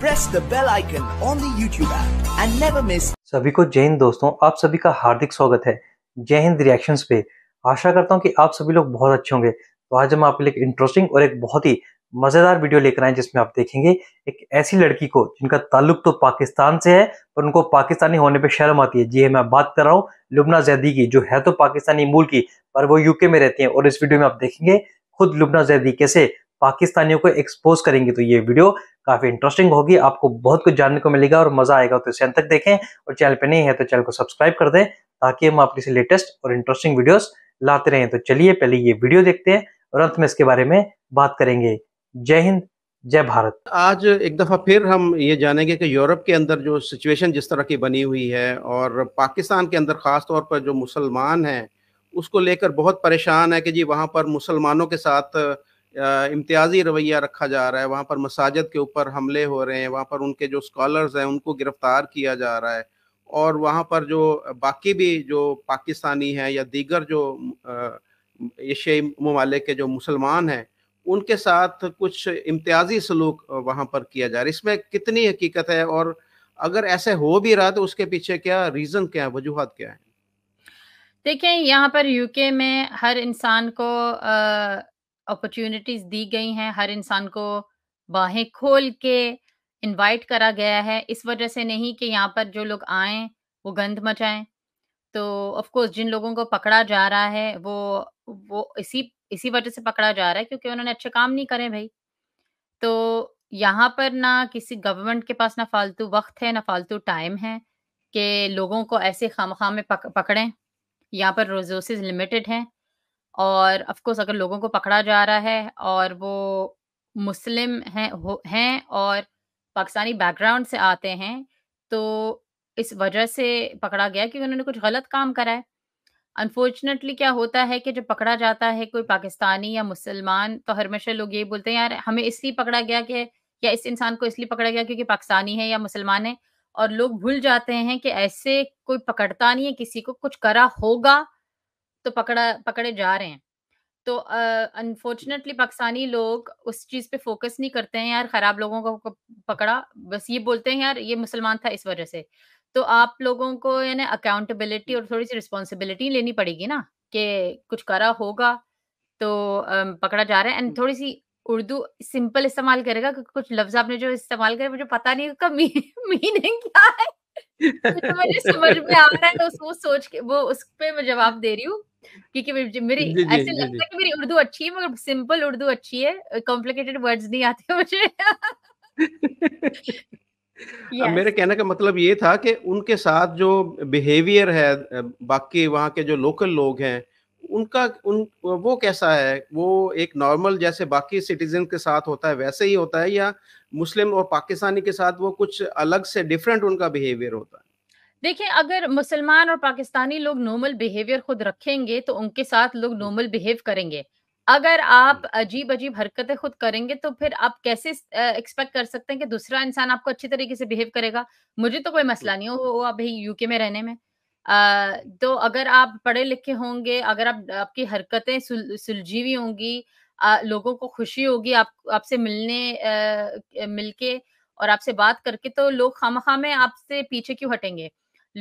Press the bell icon on the YouTube app and never miss सभी को जय हिंद दोस्तों आप सभी का हार्दिक स्वागत है जय हिंद रिएक्शंस पे आशा करता हूं कि आप सभी लोग बहुत अच्छे होंगे तो आज हम आपके लिए एक इंटरेस्टिंग और एक बहुत ही मज़ेदार वीडियो लेकर आए जिसमें आप देखेंगे एक ऐसी लड़की को जिनका ताल्लुक तो पाकिस्तान से है पर उनको पाकिस्तानी होने पे शर्म आती है जी है हाँ, मैं बात कर रहा हूँ लुबना जैदी की जो है तो पाकिस्तानी मूल की पर वो यूके में रहती है और इस वीडियो में आप देखेंगे खुद लुबना जैदी कैसे पाकिस्तानियों को एक्सपोज करेंगे तो ये वीडियो काफी इंटरेस्टिंग होगी आपको बहुत कुछ जानने को मिलेगा और मजा आएगा तो इसे अंत तक देखें और चैनल पे नहीं है तो चैनल को सब्सक्राइब कर दें ताकि हम आपके से लेटेस्ट और इंटरेस्टिंग वीडियोस लाते रहें तो चलिए पहले ये वीडियो देखते हैं और अंत में इसके बारे में बात करेंगे जय हिंद जय भारत आज एक दफ़ा फिर हम ये जानेंगे कि यूरोप के अंदर जो सिचुएशन जिस तरह की बनी हुई है और पाकिस्तान के अंदर ख़ास तौर पर जो मुसलमान है उसको लेकर बहुत परेशान है कि जी वहाँ पर मुसलमानों के साथ इम्तियाजी रवैया रखा जा रहा है वहाँ पर मसाजिद के ऊपर हमले हो रहे हैं वहाँ पर उनके जो स्कॉलर्स हैं उनको गिरफ्तार किया जा रहा है और वहाँ पर जो बाकी भी जो पाकिस्तानी हैं या दीगर जो एशियाई ममालिक के जो मुसलमान हैं उनके साथ कुछ इम्तियाजी सलूक वहाँ पर किया जा रहा है इसमें कितनी हकीकत है और अगर ऐसे हो भी रहा तो उसके पीछे क्या रीज़न क्या है वजूहत क्या है देखें यहाँ पर यूके में हर इंसान को अपॉर्चुनिटीज दी गई हैं हर इंसान को बाहें खोल के इनवाइट करा गया है इस वजह से नहीं कि यहाँ पर जो लोग आए वो गंद मचाएं तो ऑफ कोर्स जिन लोगों को पकड़ा जा रहा है वो वो इसी इसी वजह से पकड़ा जा रहा है क्योंकि उन्होंने अच्छे काम नहीं करे भाई तो यहाँ पर ना किसी गवर्नमेंट के पास ना फालतू वक्त है ना फालतू टाइम है कि लोगों को ऐसे खाम खाम में पक, पकड़ें यहाँ पर रिसोर्सेज लिमिटेड हैं और ऑफ कोर्स अगर लोगों को पकड़ा जा रहा है और वो मुस्लिम हैं हैं और पाकिस्तानी बैकग्राउंड से आते हैं तो इस वजह से पकड़ा गया क्योंकि उन्होंने कुछ गलत काम करा है अनफॉर्चुनेटली क्या होता है कि जब पकड़ा जाता है कोई पाकिस्तानी या मुसलमान तो हर हमेशा लोग ये बोलते हैं यार हमें इसलिए पकड़ा गया कि या इस इंसान को इसलिए पकड़ा गया क्योंकि पाकिस्तानी है या मुसलमान है और लोग भूल जाते हैं कि ऐसे कोई पकड़ता नहीं है किसी को कुछ करा होगा तो पकड़ा पकड़े जा रहे हैं तो अनफॉर्चुनेटली पाकिस्तानी लोग उस चीज पे फोकस नहीं करते हैं यार खराब लोगों को पकड़ा बस ये बोलते हैं यार ये मुसलमान था इस वजह से तो आप लोगों को यानी अकाउंटेबिलिटी और थोड़ी सी रिस्पॉन्सिबिलिटी लेनी पड़ेगी ना कि कुछ करा होगा तो पकड़ा जा रहा है एंड हम्म। थोड़ी सी उर्दू सिंपल इस्तेमाल करेगा क्योंकि कुछ लफ्ज आपने जो इस्तेमाल करे मुझे पता नहीं उसका मीनिंग क्या है तो मुझे समझ में आ रहा है तो वो सोच के वो उस पर मैं जवाब दे रही हूँ क्योंकि मेरी ऐसे लगता है कि मेरी उर्दू अच्छी है मगर सिंपल उर्दू अच्छी है कॉम्प्लिकेटेड वर्ड्स नहीं आते मुझे yes. मेरे कहने का मतलब ये था कि उनके साथ जो बिहेवियर है बाकी वहाँ के जो लोकल लोग हैं उनका उन वो कैसा है वो एक नॉर्मल जैसे बाकी सिटीजन के साथ होता है वैसे ही होता है या मुस्लिम और पाकिस्तानी के साथ वो कुछ अलग से डिफरेंट उनका बिहेवियर होता है देखिए अगर मुसलमान और पाकिस्तानी लोग नॉर्मल बिहेवियर खुद रखेंगे तो उनके साथ लोग नॉर्मल बिहेव करेंगे अगर आप अजीब अजीब हरकतें खुद करेंगे तो फिर आप कैसे एक्सपेक्ट कर सकते हैं कि दूसरा इंसान आपको अच्छी तरीके से बिहेव करेगा मुझे तो कोई मसला नहीं हुआ भाई यूके में रहने में आ, तो अगर आप पढ़े लिखे होंगे अगर आप आपकी हरकतें सुल, सुलझी हुई होंगी लोगों को खुशी होगी आप आपसे मिलने मिलके और आपसे बात करके तो लोग खाम में आपसे पीछे क्यों हटेंगे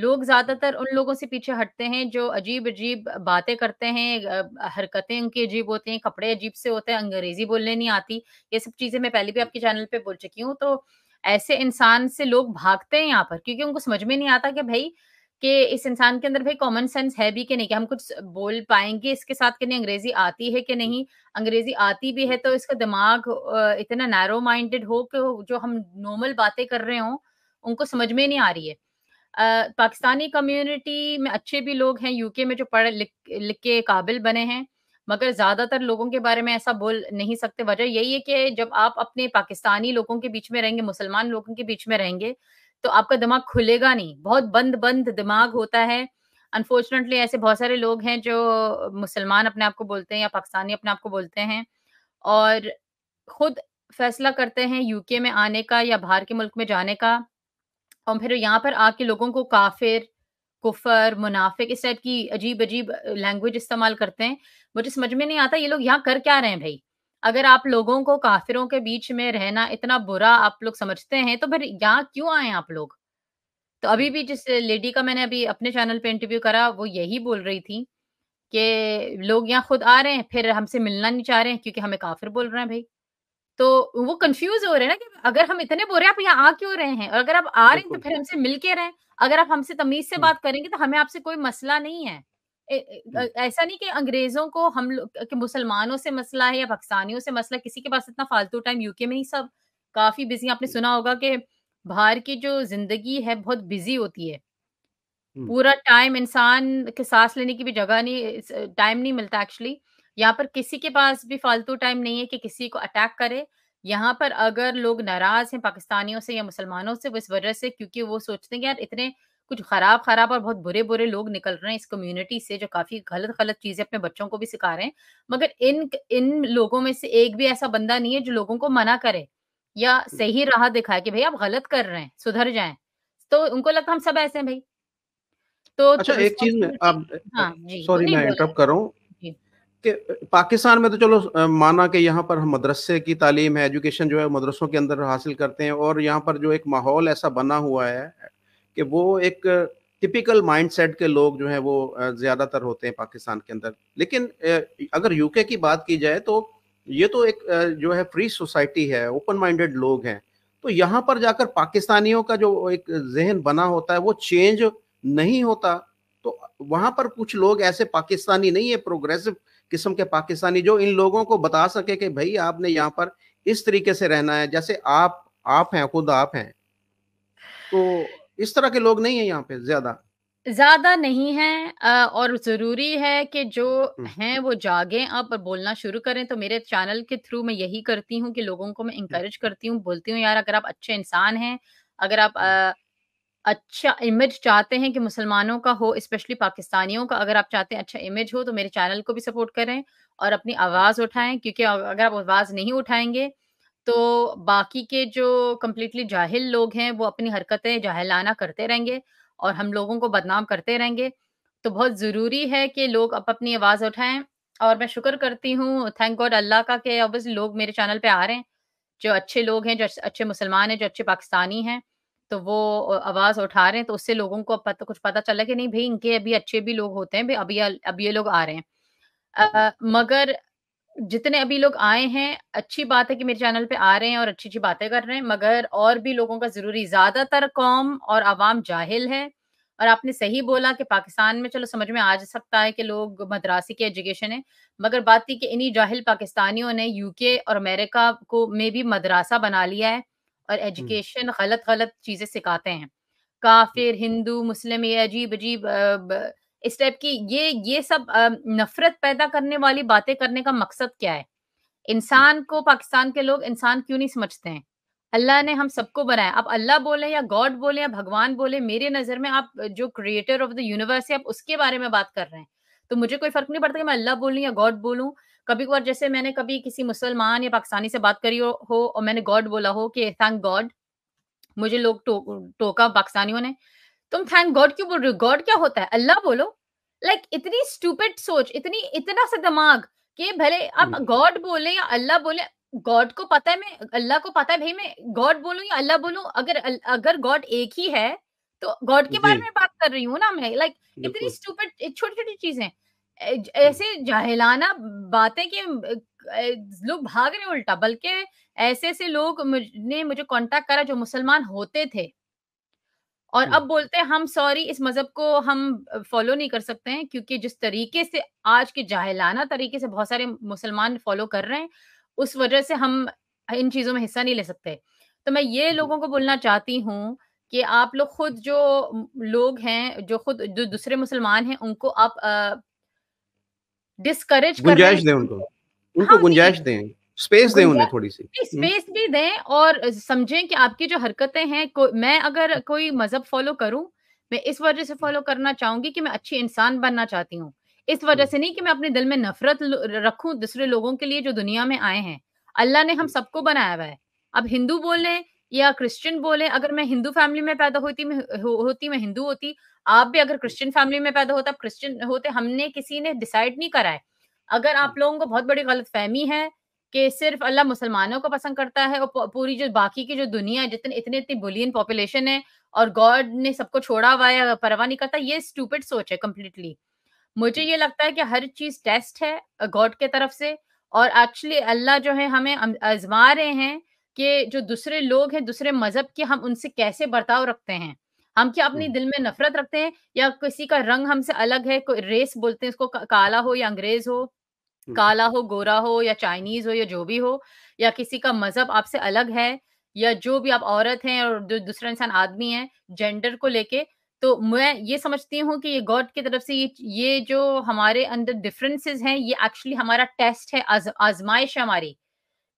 लोग ज्यादातर उन लोगों से पीछे हटते हैं जो अजीब अजीब बातें करते हैं हरकतें उनकी अजीब होती हैं कपड़े अजीब से होते हैं अंग्रेजी बोलने नहीं आती ये सब चीजें मैं पहले भी आपके चैनल पे बोल चुकी हूँ तो ऐसे इंसान से लोग भागते हैं यहाँ पर क्योंकि उनको समझ में नहीं आता कि भाई कि इस इंसान के अंदर भाई कॉमन सेंस है भी कि नहीं कि हम कुछ बोल पाएंगे इसके साथ कि नहीं अंग्रेजी आती है कि नहीं अंग्रेजी आती भी है तो इसका दिमाग इतना नैरो माइंडेड हो कि जो हम नॉर्मल बातें कर रहे हों उनको समझ में नहीं आ रही है पाकिस्तानी कम्युनिटी में अच्छे भी लोग हैं यूके में जो पढ़ लिख लिख के काबिल बने हैं मगर ज्यादातर लोगों के बारे में ऐसा बोल नहीं सकते वजह यही है कि जब आप अपने पाकिस्तानी लोगों के बीच में रहेंगे मुसलमान लोगों के बीच में रहेंगे तो आपका दिमाग खुलेगा नहीं बहुत बंद बंद दिमाग होता है अनफॉर्चुनेटली ऐसे बहुत सारे लोग हैं जो मुसलमान अपने आप को बोलते हैं या पाकिस्तानी अपने आप को बोलते हैं और खुद फैसला करते हैं यूके में आने का या बाहर के मुल्क में जाने का और फिर यहाँ पर आके लोगों को काफिर कुफर मुनाफिक इस टाइप की अजीब अजीब लैंग्वेज इस्तेमाल करते हैं मुझे समझ में नहीं आता ये लोग यहाँ कर क्या रहे हैं भाई अगर आप लोगों को काफिरों के बीच में रहना इतना बुरा आप लोग समझते हैं तो फिर यहाँ क्यों आए आप लोग तो अभी भी जिस लेडी का मैंने अभी अपने चैनल पे इंटरव्यू करा वो यही बोल रही थी कि लोग यहाँ खुद आ रहे हैं फिर हमसे मिलना नहीं चाह रहे हैं क्योंकि हमें काफिर बोल रहे हैं भाई तो वो कंफ्यूज हो रहे हैं ना कि अगर हम इतने बोल रहे हैं आप यहाँ आ क्यों रहे हैं और अगर आप आ रहे हैं तो फिर हमसे मिल के रहें अगर आप हमसे तमीज से हम्म। बात करेंगे तो हमें आपसे कोई मसला नहीं है हम्म। ऐसा नहीं कि अंग्रेजों को हम कि मुसलमानों से मसला है या पाकिस्तानियों से मसला किसी के पास इतना फालतू टाइम यूके में ही सब काफी बिजी आपने सुना होगा कि बाहर की जो जिंदगी है बहुत बिजी होती है हम्म। पूरा टाइम इंसान के सांस लेने की भी जगह नहीं टाइम नहीं मिलता एक्चुअली यहाँ पर किसी के पास भी फालतू टाइम नहीं है कि किसी को अटैक करे यहाँ पर अगर लोग नाराज हैं पाकिस्तानियों से या मुसलमानों से वो इस वजह से क्योंकि वो सोचते हैं कि यार इतने कुछ खराब खराब और बहुत बुरे बुरे लोग निकल रहे हैं इस कम्युनिटी से जो काफी गलत गलत चीजें अपने बच्चों को भी सिखा रहे हैं मगर इन इन लोगों में से एक भी ऐसा बंदा नहीं है जो लोगों को मना करे या सही राह दिखाए कि भाई आप गलत कर रहे हैं सुधर जाए तो उनको लगता हम सब ऐसे हैं भाई तो अच्छा तो एक चीज में आप हाँ, सॉरी तो मैं इंटरप्ट कर रहा हूँ पाकिस्तान में तो चलो माना कि यहाँ पर हम मदरसे की तालीम है एजुकेशन जो है मदरसों के अंदर हासिल करते हैं और यहाँ पर जो एक माहौल ऐसा बना हुआ है कि वो एक टिपिकल माइंडसेट के लोग जो हैं वो ज़्यादातर होते हैं पाकिस्तान के अंदर लेकिन अगर यूके की बात की जाए तो ये तो एक जो है फ्री सोसाइटी है ओपन माइंडेड लोग हैं तो यहाँ पर जाकर पाकिस्तानियों का जो एक जहन बना होता है वो चेंज नहीं होता तो वहाँ पर कुछ लोग ऐसे पाकिस्तानी नहीं है प्रोग्रेसिव किस्म के पाकिस्तानी जो इन लोगों को बता सके कि भाई आपने यहाँ पर इस तरीके से रहना है जैसे आप आप हैं खुद आप हैं तो इस तरह के लोग नहीं है यहाँ पे ज्यादा ज्यादा नहीं है और जरूरी है कि जो हम्म। हैं वो जागे आप बोलना शुरू करें तो मेरे चैनल के थ्रू मैं यही करती हूँ कि लोगों को मैं इंकरेज हम्म। करती हूँ बोलती हूँ यार अगर आप अच्छे इंसान हैं अगर आप आ, हम्म। अच्छा इमेज चाहते हैं कि मुसलमानों का हो स्पेशली पाकिस्तानियों का अगर आप चाहते हैं अच्छा इमेज हो तो मेरे चैनल को भी सपोर्ट करें और अपनी आवाज़ उठाएं क्योंकि अगर आप आवाज़ नहीं उठाएंगे तो बाकी के जो कम्प्लीटली जाहिल लोग हैं वो अपनी हरकतें जाहिलाना करते रहेंगे और हम लोगों को बदनाम करते रहेंगे तो बहुत ज़रूरी है कि लोग अब अपनी आवाज़ उठाएं और मैं शुक्र करती हूँ थैंक गॉड अल्लाह का कि ऑब्वियसली लोग मेरे चैनल पे आ रहे हैं जो अच्छे लोग हैं जो अच्छे मुसलमान हैं जो अच्छे पाकिस्तानी हैं तो वो आवाज उठा रहे हैं तो उससे लोगों को पता कुछ पता चला कि नहीं भाई इनके अभी अच्छे भी लोग होते हैं भाई अभी अब ये लोग आ रहे हैं आ, मगर जितने अभी लोग आए हैं अच्छी बात है कि मेरे चैनल पे आ रहे हैं और अच्छी अच्छी बातें कर रहे हैं मगर और भी लोगों का जरूरी ज्यादातर कौम और आवाम जाहिल है और आपने सही बोला कि पाकिस्तान में चलो समझ में आ जा सकता है कि लोग मद्रासी की एजुकेशन है मगर बात थी कि इन्हीं जाहिल पाकिस्तानियों ने यूके और अमेरिका को में भी मदरासा बना लिया है और एजुकेशन गलत गलत चीजें सिखाते हैं काफिर हम्म। हिंदू मुस्लिम ये अजीब अजीब इस टाइप की ये ये सब नफरत पैदा करने वाली बातें करने का मकसद क्या है इंसान हम्म। को पाकिस्तान के लोग इंसान क्यों नहीं समझते हैं अल्लाह ने हम सबको बनाया आप अल्लाह बोले या गॉड बोले या भगवान बोले मेरे नजर में आप जो क्रिएटर ऑफ द यूनिवर्स है आप उसके बारे में बात कर रहे हैं तो मुझे कोई फर्क नहीं पड़ता कि मैं अल्लाह बोलूँ या गॉड बोलूँ कभी कभार जैसे मैंने कभी किसी मुसलमान या पाकिस्तानी से बात करी हो और मैंने गॉड बोला हो कि थैंक गॉड मुझे लोग टो, टोका पाकिस्तानियों ने तुम थैंक गॉड क्यों बोल रहे हो गॉड क्या होता है अल्लाह बोलो लाइक like, इतनी स्टूपिड सोच इतनी इतना सा दिमाग कि भले आप गॉड हम्म। बोले या अल्लाह बोले गॉड को पता है मैं अल्लाह को पता है भाई मैं गॉड बोलू या अल्लाह बोलू अगर अगर गॉड एक ही है तो गॉड के बारे में बात कर रही हूँ ना मैं लाइक like, इतनी स्टूपिड छोटी छोटी चीजें ऐसे जाहिलाना बातें कि लोग भाग रहे उल्टा बल्कि ऐसे ऐसे लोग ने मुझे कांटेक्ट करा जो मुसलमान होते थे और अब बोलते हैं हम सॉरी इस मजहब को हम फॉलो नहीं कर सकते हैं क्योंकि जिस तरीके से आज के जाहिलाना तरीके से बहुत सारे मुसलमान फॉलो कर रहे हैं उस वजह से हम इन चीजों में हिस्सा नहीं ले सकते तो मैं ये लोगों को बोलना चाहती हूँ कि आप लोग खुद जो लोग हैं जो खुद जो दूसरे मुसलमान हैं उनको आप डिस्करेज गुंजाइश दें उनको उनको हाँ, गुंजाइश दें स्पेस दें उन्हें थोड़ी सी स्पेस हम्म। भी दें और समझें कि आपकी जो हरकतें हैं मैं अगर हाँ। कोई मजहब फॉलो करूं मैं इस वजह से फॉलो करना चाहूंगी कि मैं अच्छी इंसान बनना चाहती हूँ इस वजह हम्म। से नहीं कि मैं अपने दिल में नफरत रखूं दूसरे लोगों के लिए जो दुनिया में आए हैं अल्लाह ने हम हम्म। सबको बनाया हुआ है अब हिंदू बोल रहे हैं या क्रिश्चियन बोले अगर मैं हिंदू फैमिली में पैदा होती मैं हो, होती मैं हिंदू होती आप भी अगर क्रिश्चियन फैमिली में पैदा होता आप क्रिश्चियन होते हमने किसी ने डिसाइड नहीं करा है अगर आप हम्म। लोगों को बहुत बड़ी गलत फहमी है कि सिर्फ अल्लाह मुसलमानों को पसंद करता है और पूरी जो बाकी की जो दुनिया है जितने इतने इतनी बुलियन पॉपुलेशन है और गॉड ने सबको छोड़ा हुआ है परवाह नहीं करता ये स्टूपिड सोच है कम्प्लीटली मुझे हम्म। ये लगता है कि हर चीज टेस्ट है गॉड के तरफ से और एक्चुअली अल्लाह जो है हमें आजमा रहे हैं कि जो दूसरे लोग हैं दूसरे मजहब के हम उनसे कैसे बर्ताव रखते हैं हम क्या अपनी दिल में नफरत रखते हैं या किसी का रंग हमसे अलग है कोई रेस बोलते हैं उसको काला हो या अंग्रेज हो काला हो गोरा हो या चाइनीज हो या जो भी हो या किसी का मजहब आपसे अलग है या जो भी आप औरत हैं और दूसरा इंसान आदमी है जेंडर को लेके तो मैं ये समझती हूँ कि ये गॉड की तरफ से ये ये जो हमारे अंदर डिफरेंसेस हैं ये एक्चुअली हमारा टेस्ट है आजमाइश है हमारी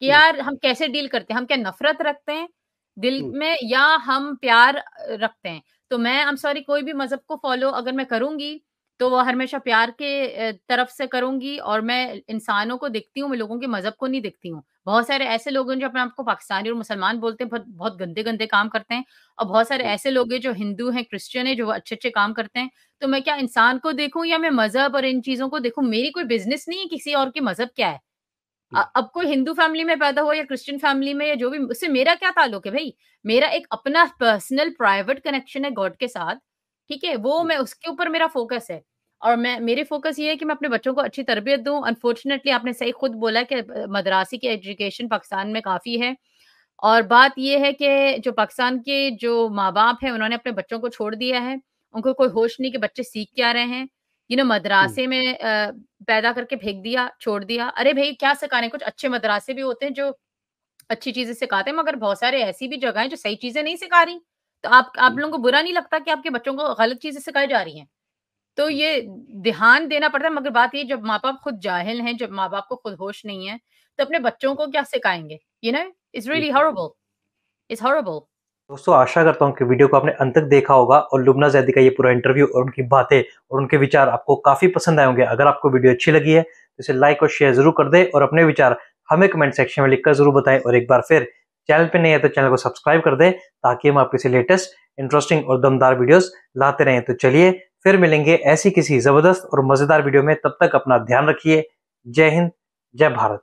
कि हम्म। यार हम कैसे डील करते हैं हम क्या नफरत रखते हैं दिल हम्म। में या हम प्यार रखते हैं तो मैं आई एम सॉरी कोई भी मजहब को फॉलो अगर मैं करूंगी तो वो हमेशा प्यार के तरफ से करूंगी और मैं इंसानों को देखती हूँ मैं लोगों के मजहब को नहीं देखती हूँ बहुत सारे ऐसे लोग हैं जो अपने आप को पाकिस्तानी और मुसलमान बोलते हैं बहुत बहुत गंदे गंदे काम करते हैं और बहुत सारे हम्म। ऐसे लोग हैं जो हिंदू हैं क्रिश्चियन है जो अच्छे अच्छे काम करते हैं तो मैं क्या इंसान को देखूं या मैं मजहब और इन चीजों को देखूं मेरी कोई बिजनेस नहीं है किसी और के मजहब क्या है हम्म। अब कोई हिंदू फैमिली में पैदा हो या क्रिश्चियन फैमिली में या जो भी उससे मेरा क्या ताल्लुक है भाई मेरा एक अपना पर्सनल प्राइवेट कनेक्शन है गॉड के साथ ठीक है वो हम्म। मैं उसके ऊपर मेरा फोकस है और मैं मेरे फोकस ये है कि मैं अपने बच्चों को अच्छी तरबियत दूं अनफॉर्चुनेटली आपने सही खुद बोला कि मदरासी की एजुकेशन पाकिस्तान में काफ़ी है और बात यह है कि जो पाकिस्तान के जो माँ बाप हैं उन्होंने अपने बच्चों को छोड़ दिया है उनको कोई होश नहीं कि बच्चे सीख क्या रहे हैं यू नो मदरासे में पैदा करके फेंक दिया छोड़ दिया अरे भाई क्या सिखा रहे कुछ अच्छे मदरासे भी होते हैं जो अच्छी चीजें सिखाते हैं मगर बहुत सारे ऐसी भी जगह है जो सही चीजें नहीं सिखा रही तो आप आप लोगों को बुरा नहीं लगता कि आपके बच्चों को गलत चीजें सिखाई जा रही हैं तो ये ध्यान देना पड़ता है मगर बात ये जब माँ बाप खुद जाहिल हैं जब माँ बाप को खुद होश नहीं है तो अपने बच्चों को क्या सिखाएंगे you know it's really horrible it's horrible दोस्तों आशा करता हूँ कि वीडियो को आपने अंत तक देखा होगा और लुबना जैदी का ये पूरा इंटरव्यू और उनकी बातें और उनके विचार आपको काफ़ी पसंद आए होंगे अगर आपको वीडियो अच्छी लगी है तो इसे लाइक और शेयर जरूर कर दें और अपने विचार हमें कमेंट सेक्शन में लिखकर जरूर बताएं और एक बार फिर चैनल पर नहीं है तो चैनल को सब्सक्राइब कर दें ताकि हम आपके लेटेस्ट इंटरेस्टिंग और दमदार वीडियोज लाते रहें तो चलिए फिर मिलेंगे ऐसी किसी ज़बरदस्त और मज़ेदार वीडियो में तब तक अपना ध्यान रखिए जय हिंद जय भारत